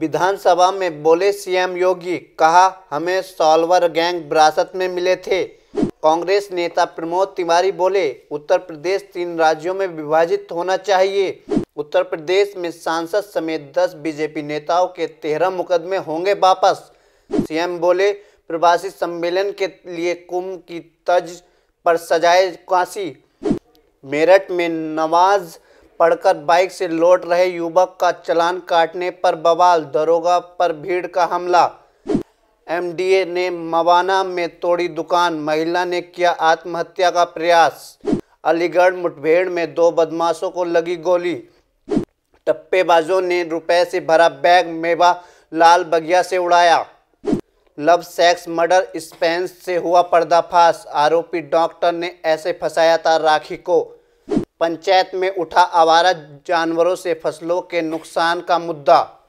विधानसभा में बोले सीएम योगी कहा हमें सॉल्वर गैंग विरासत में मिले थे कांग्रेस नेता प्रमोद तिवारी बोले उत्तर प्रदेश तीन राज्यों में विभाजित होना चाहिए उत्तर प्रदेश में सांसद समेत दस बीजेपी नेताओं के तेरह मुकदमे होंगे वापस सीएम बोले प्रवासी सम्मेलन के लिए कुंभ की तज पर सजाए काशी मेरठ में नवाज पढ़कर बाइक से लौट रहे युवक का चलान काटने पर बवाल दरोगा पर भीड़ का हमला एमडीए ने मवाना में तोड़ी दुकान महिला ने किया आत्महत्या का प्रयास अलीगढ़ मुठभेड़ में दो बदमाशों को लगी गोली टप्पेबाजों ने रुपए से भरा बैग मेवा लाल बगिया से उड़ाया लव सेक्स मर्डर स्पेंस से हुआ पर्दाफाश आरोपी डॉक्टर ने ऐसे फंसाया था राखी को पंचायत में उठा आवारा जानवरों से फसलों के नुकसान का मुद्दा